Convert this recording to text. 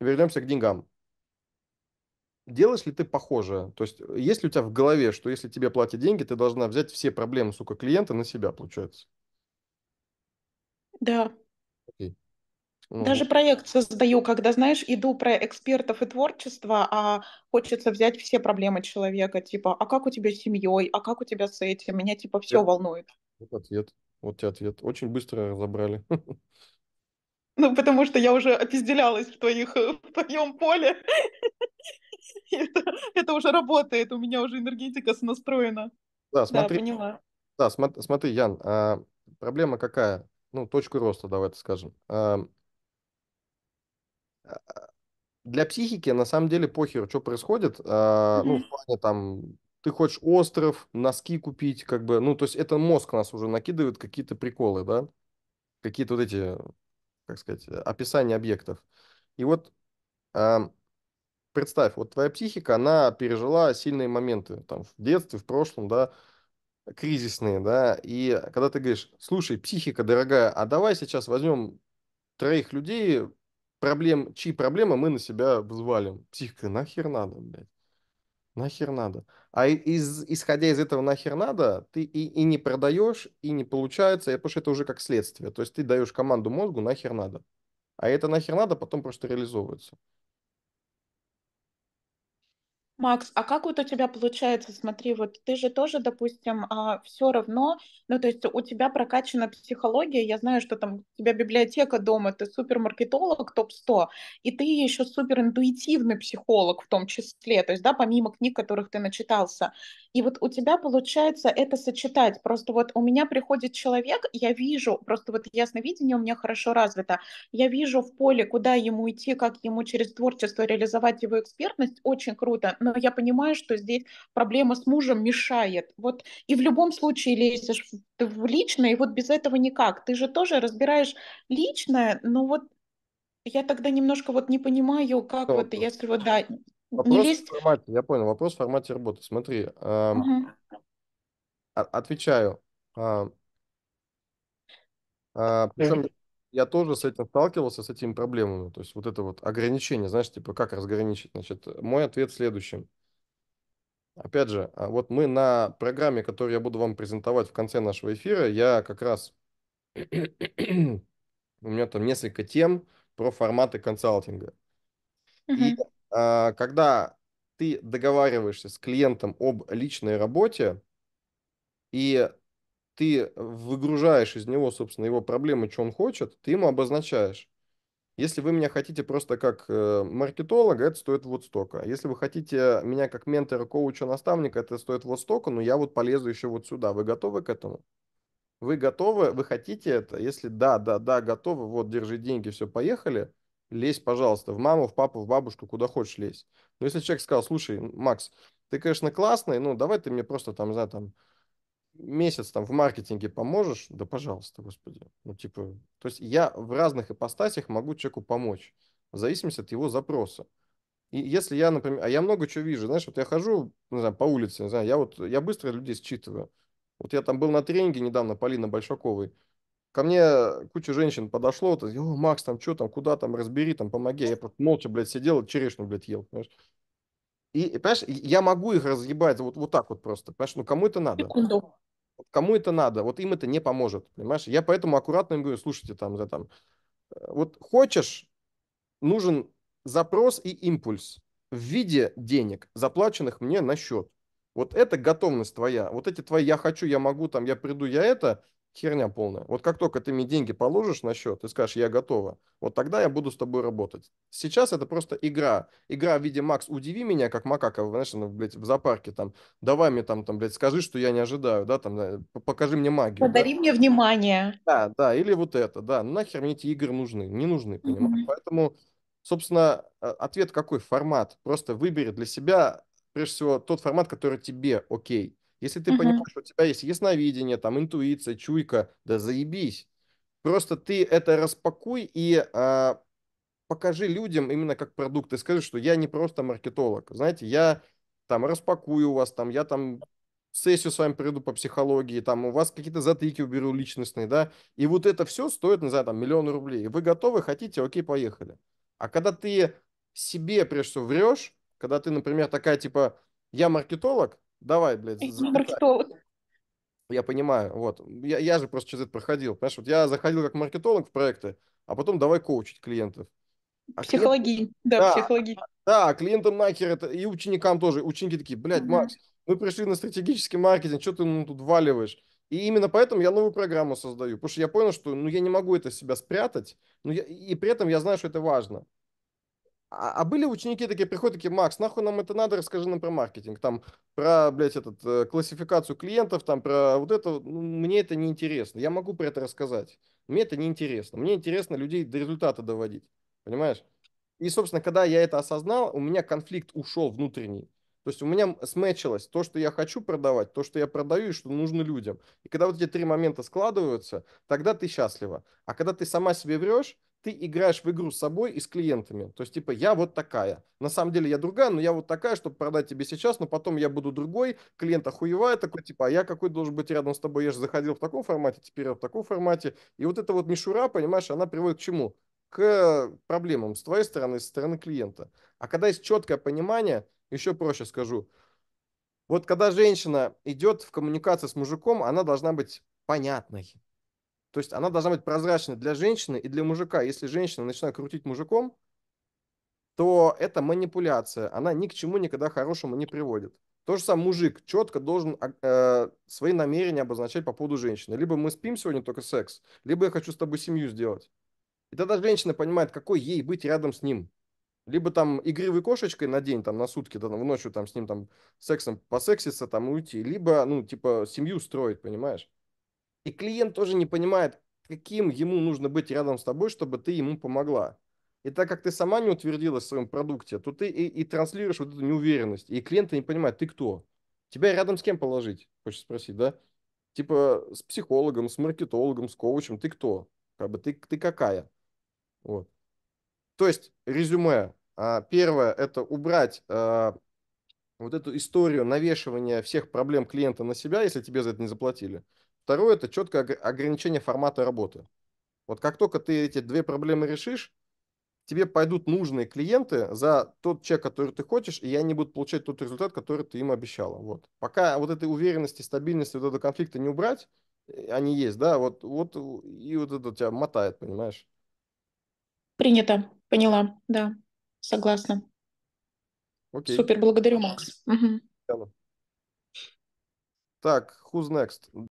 вернемся к деньгам. Делаешь ли ты похожее? То есть, э, есть ли у тебя в голове, что если тебе платят деньги, ты должна взять все проблемы, сука, клиента на себя, получается? Да. Окей. Ну. Даже ну. проект создаю, когда, знаешь, иду про экспертов и творчество, а хочется взять все проблемы человека, типа, а как у тебя с семьей, а как у тебя с этим, меня, типа, все Нет. волнует. Вот ответ, вот тебе ответ. Очень быстро разобрали. Ну, потому что я уже опизделялась в, твоих, э, в твоем поле. это, это уже работает, у меня уже энергетика настроена. Да, смотри, да, поняла. Да, смотри, смотри Ян, а, проблема какая? Ну, точку роста, давай давайте скажем. А, а, для психики на самом деле похер, что происходит. А, Ну, в плане там ты хочешь остров, носки купить, как бы, ну, то есть это мозг нас уже накидывает какие-то приколы, да, какие-то вот эти как сказать, э, описание объектов. И вот представь, вот твоя психика, она пережила сильные моменты там в детстве, в прошлом, да, кризисные, да, и когда ты говоришь, слушай, психика дорогая, а давай сейчас возьмем троих людей, проблем, чьи проблемы мы на себя взвалим. Психика, нахер надо, блядь. Нахер надо. А из, исходя из этого нахер надо, ты и, и не продаешь, и не получается, потому что это уже как следствие. То есть ты даешь команду мозгу нахер надо. А это нахер надо потом просто реализовывается. Макс, а как вот у тебя получается, смотри, вот ты же тоже, допустим, а, все равно, ну то есть у тебя прокачана психология, я знаю, что там у тебя библиотека дома, ты супермаркетолог топ-100, и ты еще суперинтуитивный психолог в том числе, то есть, да, помимо книг, которых ты начитался. И вот у тебя получается это сочетать. Просто вот у меня приходит человек, я вижу, просто вот ясновидение у меня хорошо развито, я вижу в поле, куда ему идти, как ему через творчество реализовать его экспертность, очень круто, но я понимаю, что здесь проблема с мужем мешает. Вот и в любом случае лезешь в, личное, и вот без этого никак. Ты же тоже разбираешь личное, но вот я тогда немножко вот не понимаю, как да, вот, вопрос. если вот, да, вопрос не лезть... В формате, я понял, вопрос в формате работы. Смотри, эм, эм, э, угу. отвечаю. Э, э, причем я тоже с этим сталкивался, с этими проблемами. То есть вот это вот ограничение, знаешь, типа как разграничить? Значит, мой ответ следующим. Опять же, а, вот мы на программе, которую я буду вам презентовать в конце нашего эфира, я как раз... У меня там несколько тем про форматы консалтинга. Uh-huh. И а, когда ты договариваешься с клиентом об личной работе, и ты выгружаешь из него, собственно, его проблемы, что он хочет, ты ему обозначаешь. Если вы меня хотите просто как э, маркетолога, это стоит вот столько. А если вы хотите меня как ментора, коуча, наставника, это стоит вот столько, но ну, я вот полезу еще вот сюда. Вы готовы к этому? Вы готовы? Вы хотите это? Если да, да, да, готовы, вот, держи деньги, все, поехали, лезь, пожалуйста, в маму, в папу, в бабушку, куда хочешь лезь. Но если человек сказал, слушай, Макс, ты, конечно, классный, ну, давай ты мне просто там, не знаю, там, месяц там в маркетинге поможешь, да пожалуйста, господи. Ну, типа, то есть я в разных ипостасях могу человеку помочь, в зависимости от его запроса. И если я, например, а я много чего вижу, знаешь, вот я хожу, не знаю, по улице, не знаю, я вот, я быстро людей считываю. Вот я там был на тренинге недавно Полина Большаковой, ко мне куча женщин подошло, вот, о, Макс, там что там, куда там, разбери, там, помоги. Я просто молча, блядь, сидел, черешню, блядь, ел, понимаешь? И, понимаешь, я могу их разъебать вот, вот так вот просто, понимаешь, ну кому это надо? Секунду. Кому это надо? Вот им это не поможет, понимаешь? Я поэтому аккуратно им говорю, слушайте, там, за там, э, вот хочешь, нужен запрос и импульс в виде денег, заплаченных мне на счет. Вот это готовность твоя, вот эти твои «я хочу», «я могу», там «я приду», «я это», херня полная. Вот как только ты мне деньги положишь на счет и скажешь, я готова, вот тогда я буду с тобой работать. Сейчас это просто игра. Игра в виде Макс, удиви меня, как макака, знаешь, блядь, в зоопарке, там, давай мне там, там, блядь, скажи, что я не ожидаю, да, там, да, покажи мне магию. Подари да? мне внимание. Да, да, или вот это, да, ну, нахер мне эти игры нужны, не нужны, понимаешь? Mm-hmm. Поэтому, собственно, а, ответ какой формат? Просто выбери для себя, прежде всего, тот формат, который тебе окей. Okay если ты uh-huh. понимаешь, что у тебя есть ясновидение, там интуиция, чуйка, да заебись. Просто ты это распакуй и а, покажи людям именно как продукт. И скажи, что я не просто маркетолог. Знаете, я там распакую у вас, там я там сессию с вами приду по психологии, там у вас какие-то затыки уберу личностные, да, и вот это все стоит, не знаю, там миллион рублей. вы готовы, хотите, окей, поехали. А когда ты себе, прежде всего, врешь, когда ты, например, такая, типа, я маркетолог, Давай, блядь, маркетолог. Я понимаю, вот. Я, я же просто через это проходил. Понимаешь, вот я заходил как маркетолог в проекты, а потом давай коучить клиентов. А психологии, клиент... да, да, психологии. Да, а клиентам нахер это, и ученикам тоже. Ученики такие, блядь, Макс, мы пришли на стратегический маркетинг, что ты ну, тут валиваешь? И именно поэтому я новую программу создаю, потому что я понял, что ну, я не могу это себя спрятать, но я, и при этом я знаю, что это важно. А, а были ученики такие, приходят такие, Макс, нахуй нам это надо, расскажи нам про маркетинг, там, про, блядь, этот, э, классификацию клиентов, там, про вот это, ну, мне это не интересно, я могу про это рассказать, мне это не интересно, мне интересно людей до результата доводить, понимаешь? И, собственно, когда я это осознал, у меня конфликт ушел внутренний. То есть у меня сметчилось то, что я хочу продавать, то, что я продаю и что нужно людям. И когда вот эти три момента складываются, тогда ты счастлива. А когда ты сама себе врешь, ты играешь в игру с собой и с клиентами. То есть, типа, я вот такая. На самом деле я другая, но я вот такая, чтобы продать тебе сейчас, но потом я буду другой. Клиент охуевает такой, типа, а я какой должен быть рядом с тобой? Я же заходил в таком формате, теперь я в таком формате. И вот эта вот мишура, понимаешь, она приводит к чему? К проблемам с твоей стороны, с стороны клиента. А когда есть четкое понимание, еще проще скажу. Вот когда женщина идет в коммуникации с мужиком, она должна быть понятной. То есть она должна быть прозрачной для женщины и для мужика. Если женщина начинает крутить мужиком, то это манипуляция. Она ни к чему никогда хорошему не приводит. То же самое мужик четко должен а, э, свои намерения обозначать по поводу женщины. Либо мы спим сегодня только секс, либо я хочу с тобой семью сделать. И тогда женщина понимает, какой ей быть рядом с ним. Либо там игривой кошечкой на день, там на сутки, да, в ночью там с ним там сексом посекситься, там уйти. Либо, ну, типа, семью строить, понимаешь? И клиент тоже не понимает, каким ему нужно быть рядом с тобой, чтобы ты ему помогла. И так как ты сама не утвердилась в своем продукте, то ты и, и транслируешь вот эту неуверенность. И клиенты не понимают, ты кто? Тебя рядом с кем положить? Хочешь спросить, да? Типа с психологом, с маркетологом, с коучем. Ты кто? Как бы ты, ты какая? Вот. То есть, резюме. А, первое – это убрать а, вот эту историю навешивания всех проблем клиента на себя, если тебе за это не заплатили. Второе – это четкое ограничение формата работы. Вот как только ты эти две проблемы решишь, тебе пойдут нужные клиенты за тот чек, который ты хочешь, и они будут получать тот результат, который ты им обещала. Вот. Пока вот этой уверенности, стабильности, вот этого конфликта не убрать, э, они есть, да, вот, вот и вот это тебя мотает, понимаешь? Принято, поняла, да, согласна. Окей. Супер, благодарю, Макс. Угу. Так, who's next?